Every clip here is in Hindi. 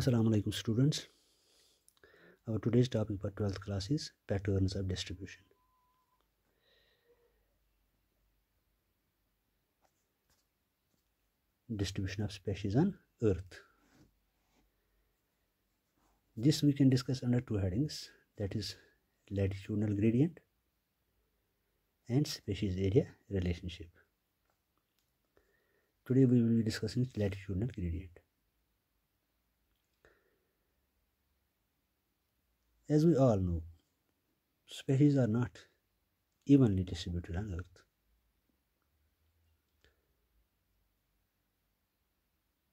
Assalamualaikum students. Our today's topic for 12th class is patterns of distribution. Distribution of species on earth. This we can discuss under two headings that is latitudinal gradient and species area relationship. Today we will be discussing latitudinal gradient. As we all know, species are not evenly distributed on Earth.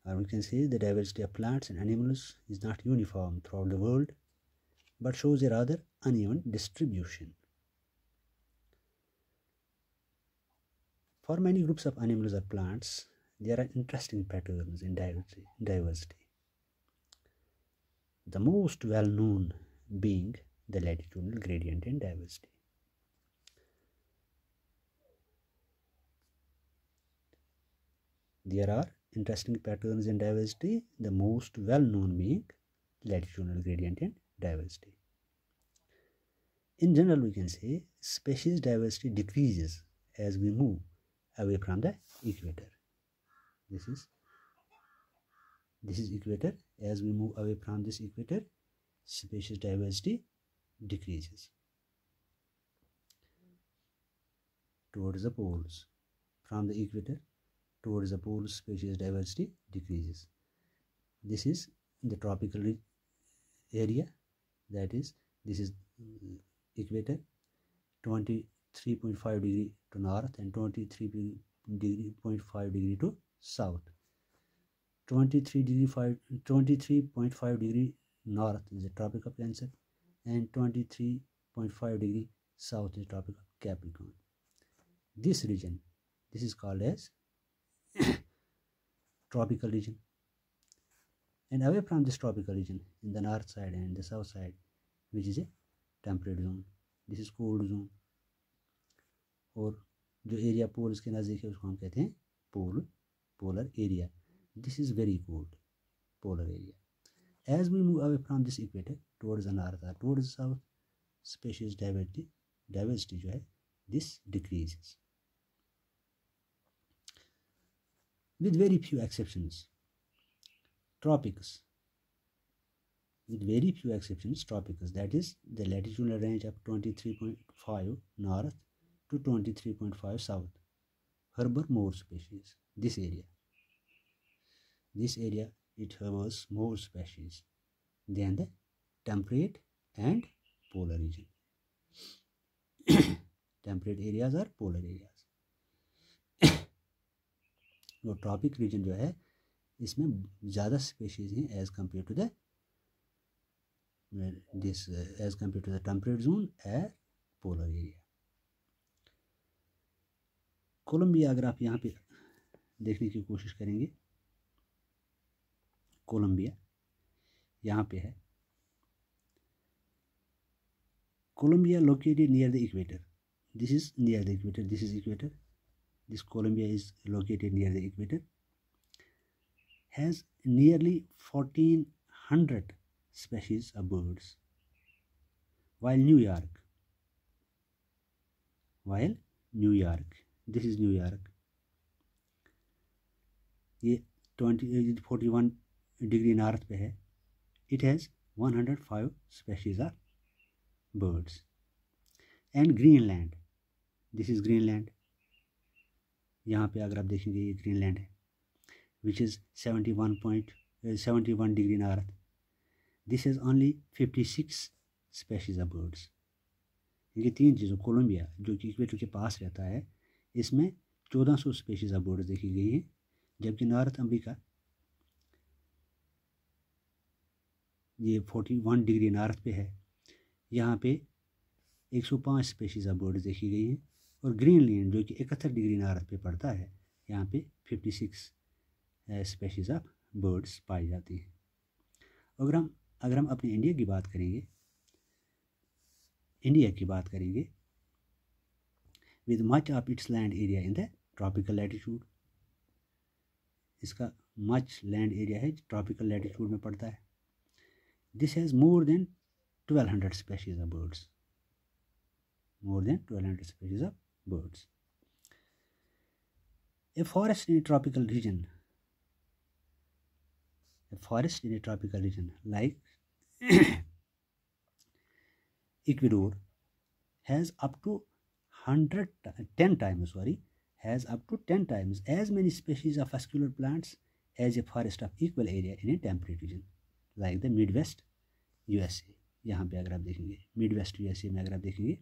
Or we can say the diversity of plants and animals is not uniform throughout the world, but shows a rather uneven distribution. For many groups of animals or plants, there are interesting patterns in diversity. The most well known being the latitudinal gradient in diversity. There are interesting patterns in diversity, the most well known being latitudinal gradient in diversity. In general, we can say species diversity decreases as we move away from the equator. This is this is equator. As we move away from this equator, species diversity decreases towards the poles. From the equator towards the poles, species diversity decreases. This is the tropical area, that is, this is mm, equator 23.5 degree to north and 23.5 degree, degree to south. 23 degree 5 23.5 degree north is the Tropic of Cancer and 23.5 degree south is Tropic of Capricorn. This region, this is called as tropical region. And away from this tropical region, in the north side and the south side, which is a temperate zone. This is cold zone. और जो एरिया पोल इसके नज़दीक है उसको हम कहते हैं pole polar area this is very cold polar area as we move away from this equator towards the north or towards south species diversity diversity जो है this decreases with very few exceptions tropics with very few exceptions tropics that is the latitudinal range of 23.5 north to 23.5 south harbor more species this area this area it harbors more species than the temperate and polar region. temperate areas are polar areas. वो ट्रॉपिक रीजन जो है इसमें ज़्यादा स्पेशीज़ हैं as compare to the this uh, as compared to the temperate zone at polar area Colombia अगर आप यहाँ पे देखने की कोशिश करेंगे कोलंबिया यहाँ पे है Colombia located near the equator this is near the equator this is equator this Colombia is located near the equator has nearly fourteen hundred species of birds while New York while New York this is New York ये twenty forty one degree north पे है it has one hundred five species of birds and Greenland this is Greenland यहाँ पर अगर आप देखेंगे ये लैंड है which is seventy one point seventy one degree north this is only fifty six species of birds ये तीन चीज़ों कोलम्बिया जो कि इक्वेटर के पास रहता है इसमें चौदह सौ स्पेशीज़ ऑफ बर्ड्स देखी गई हैं जबकि नॉर्थ अमरीका ये 41 डिग्री नॉर्थ पे है यहाँ पे 105 स्पेशीज़ ऑफ बर्ड देखी गई हैं और ग्रीन लैंड जो कि इकहत्तर डिग्री नॉर्थ पे पड़ता है यहाँ पे 56 स्पेशीज़ ऑफ बर्ड्स पाई जाती हैं अगर हम अगर हम अपने इंडिया की बात करेंगे इंडिया की बात करेंगे with much of its land area in the tropical latitude इसका मच लैंड एरिया है ट्रॉपिकल लैटिट्यूड में पड़ता है This has more than 1200 species of birds. More than 1200 species of birds. A forest in a tropical region, a forest in a tropical region like Ecuador has up to 100 10 times sorry has up to 10 times as many species of vascular plants as a forest of equal area in a temperate region like the Midwest U S A यहाँ पर अगर आप देखेंगे Midwest U S A में अगर आप देखेंगे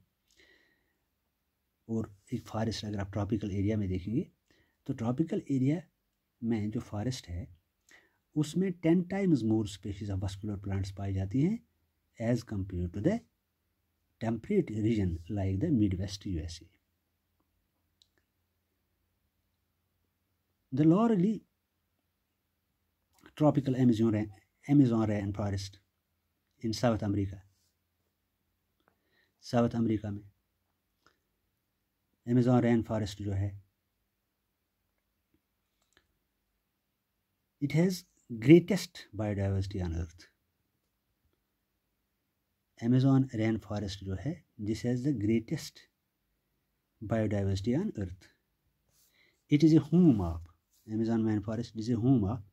और एक फॉरेस्ट अगर आप ट्रॉपिकल एरिया में देखेंगे तो ट्रॉपिकल एरिया में जो फॉरेस्ट है उसमें ten times more species of vascular plants पाई जाती हैं as compare to the temperate region like the Midwest U A the लॉरली tropical Amazon amazon rain forest in south america South America में अमेज़ॉन रेन फॉरेस्ट जो है it has greatest biodiversity on earth amazon rainforest जो है this has the greatest biodiversity on earth it is a home of amazon rainforest is a home of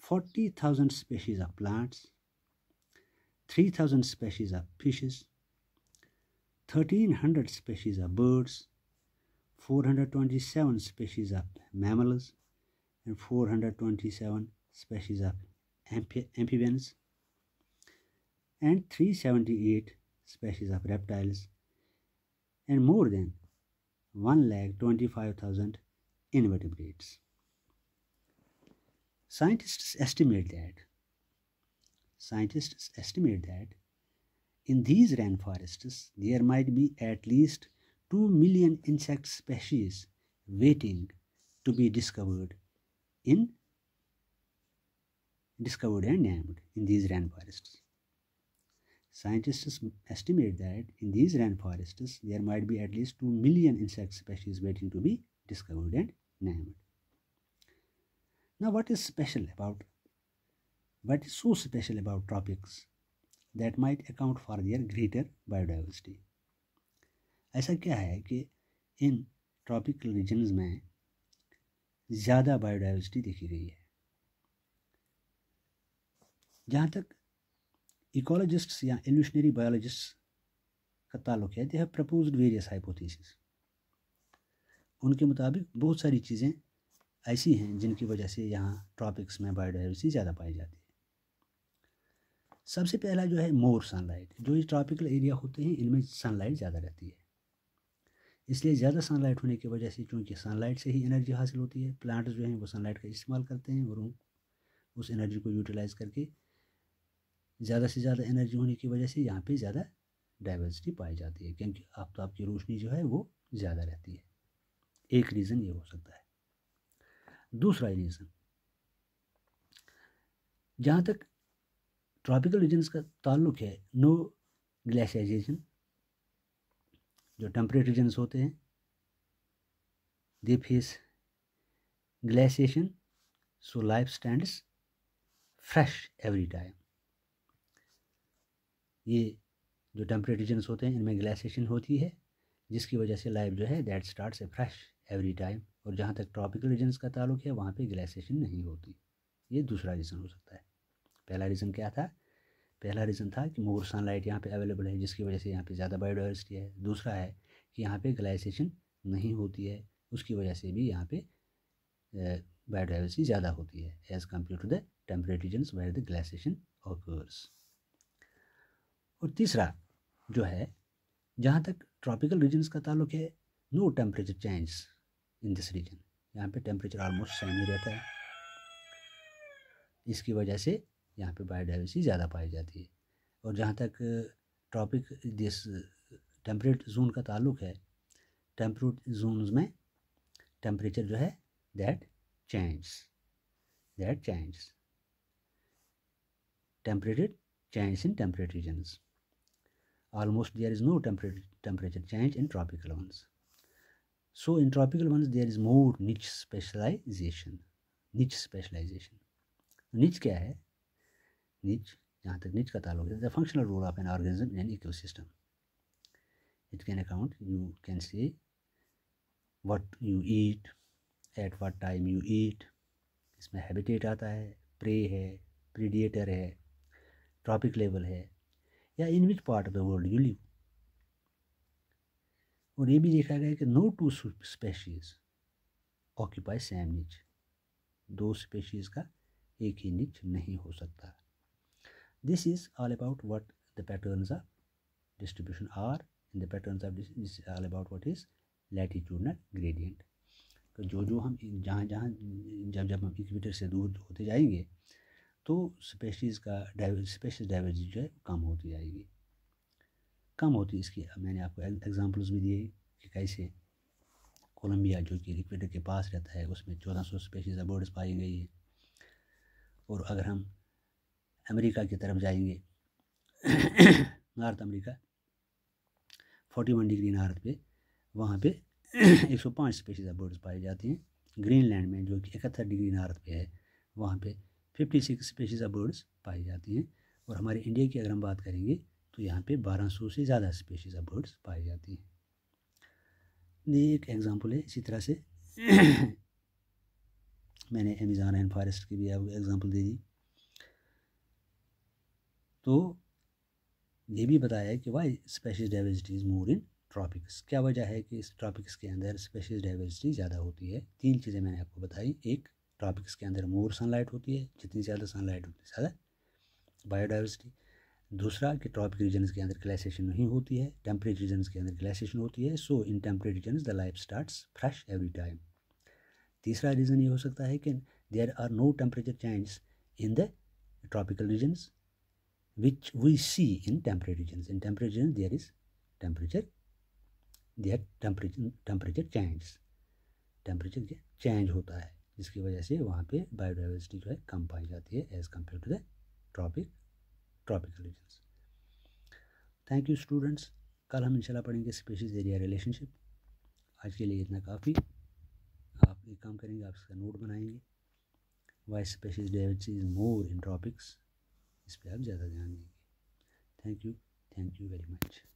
40,000 species of plants, 3,000 species of fishes, 1,300 species of birds, 427 species of mammals, and 427 species of amphi amphibians, and 378 species of reptiles, and more than 1,25,000 invertebrates. Scientists estimate that scientists estimate that in these rainforests there might be at least 2 million insect species waiting to be discovered in discovered and named in these rainforests. Scientists estimate that in these rainforests there might be at least 2 million insect species waiting to be discovered and named. Now, what is special about what is so special about tropics that might account for their greater biodiversity? ऐसा क्या है कि इन ट्रॉपिकल रीजन्स में ज़्यादा बायोडाइवर्सिटी देखी गई है जहाँ तक इकोलॉजिस्ट्स या एल्यूशनरी बायोलॉजिस्ट्स का ताल्लुक है they have proposed various hypothesis उनके मुताबिक बहुत सारी चीज़ें ऐसी हैं जिनकी वजह से यहाँ ट्रॉपिक्स में बायोडाइवर्सिटी ज़्यादा पाई जाती है सबसे पहला जो है मोर सनलाइट जो ये ट्रॉपिकल एरिया होते हैं इनमें सनलाइट ज़्यादा रहती है इसलिए ज़्यादा सनलाइट होने की वजह से चूँकि सनलाइट से ही एनर्जी हासिल होती है प्लांट्स जो हैं वो सनलाइट का इस्तेमाल करते हैं और उस एनर्जी को यूटिलाइज़ करके ज़्यादा से ज़्यादा एनर्जी होने की वजह से यहाँ पे ज़्यादा डाइवर्सिटी पाई जाती है क्योंकि आफ्ताब की रोशनी जो है वो ज़्यादा रहती है एक रीज़न ये हो सकता है दूसरा रीज़न जहाँ तक ट्रॉपिकल रीजन्स का ताल्लुक है नो ग्लेशियराइजेशन जो टेम्परेट रीजन्स होते हैं they face glaciation so life stand fresh every time ये जो टेम्परेट रीजन्स होते हैं इनमें ग्लेशिएशन होती है जिसकी वजह से लाइफ जो है that start a fresh every time और जहाँ तक ट्रॉपिकल रीजन्स का ताल्लुक है वहाँ पे ग्लाइसेशन नहीं होती ये दूसरा रीज़न हो सकता है पहला रीज़न क्या था पहला रीज़न था कि मोर सनलाइट यहाँ पर अवेलेबल है जिसकी वजह से यहाँ पर ज़्यादा बायोडाइवर्सिटी है दूसरा है कि यहाँ पर ग्लाइसेशन नहीं होती है उसकी वजह से भी यहाँ पर बायोडाइवर्सिटी ज़्यादा होती है as compare to the temperate regions where the glaciation occurs और तीसरा जो है जहाँ तक ट्रॉपिकल रीजन्स का ताल्लुक है no temperature change in this region यहाँ पे टेम्परेचर ऑलमोस्ट सेम ही रहता है इसकी वजह से यहाँ पे बायोडाइवर्सिटी ज़्यादा पाई जाती है और जहाँ तक ट्रॉपिक दिस टेम्परेट जोन का ताल्लुक है टेम्परेट जोन में टेम्परेचर जो है that change that change temperature change in temperate regions almost there is no temperate temperature change in tropical ones. So in tropical ones, there is more niche specialization. Niche specialization. Niche kya hai Niche, जहाँ tak niche ka taluq hai the functional role of an organism in an ecosystem. It can account, you can say, what you eat, at what time you eat. isme habitat aata hai prey hai predator hai tropic level hai या in which part of the world you live. और ये भी देखा गया कि no two species occupy same niche दो स्पेशीज़ का एक ही निच नहीं हो सकता this is all about what the patterns of distribution are in the patterns of this all about what is latitudinal gradient तो जो जो हम जहाँ जहाँ जब जब हम इक्वेटर से दूर होते जाएंगे तो स्पेशीज़ का डाइवर्स स्पेशीज़ डाइवर्सिटी जो है कम होती जाएगी कम होती है इसकी अब मैंने आपको एग्ज़ाम्पल्स भी दिए कि कैसे कोलंबिया जो कि इक्वेटर के पास रहता है उसमें चौदह सौ स्पेशीज़ ऑफ बर्ड्स पाई गई है और अगर हम अमेरिका की तरफ जाएंगे North America forty one degree north पे वहाँ पे एक सौ पाँच स्पेशीज़ ऑफ बर्ड्स पाई जाती हैं ग्रीनलैंड में जो कि इकहत्तर डिग्री नॉर्थ पे है वहाँ पे fifty six species of birds पाई जाती हैं और हमारे इंडिया की अगर हम बात करेंगे तो यहाँ पे 1200 से ज़्यादा स्पेशीज़ ऑफ बर्ड्स पाई जाती हैं ये एक एग्ज़ाम्पल है इसी तरह से मैंने अमेज़ान एंड फॉरेस्ट की भी आपको एग्ज़ाम्पल दे दी तो ये भी बताया है कि why special diversity is more in tropics क्या वजह है कि इस ट्रॉपिक्स के अंदर स्पेशल डाइवर्सिटी ज़्यादा होती है तीन चीज़ें मैंने आपको बताई एक ट्रॉपिक्स के अंदर मोर सनलाइट होती है जितनी ज़्यादा सनलाइट उतनी ज़्यादा बायोडाइवर्सिटी दूसरा कि ट्रॉपिक रीजन्स के अंदर ग्लाइसेशन नहीं होती है टेम्परेट रीजन्स के अंदर ग्लाइसेशन होती है so in temperate regions the life starts fresh every time तीसरा रीज़न ये हो सकता है कि there are no temperature change in the tropical regions which we see in temperate regions. In temperate region there is temperature there temperature temperature temperature change होता है जिसकी वजह से वहाँ पे बायोडाइवर्सिटी जो है कम पाई जाती है as compare to the tropic tropical region thank you students कल हम इंशाल्लाह पढ़ेंगे स्पेशीज एरिया रिलेशनशिप आज के लिए इतना काफ़ी आप एक काम करेंगे आप इसका नोट बनाएंगे why species diversity is more in tropics इस पर आप ज़्यादा ध्यान देंगे thank you thank you very much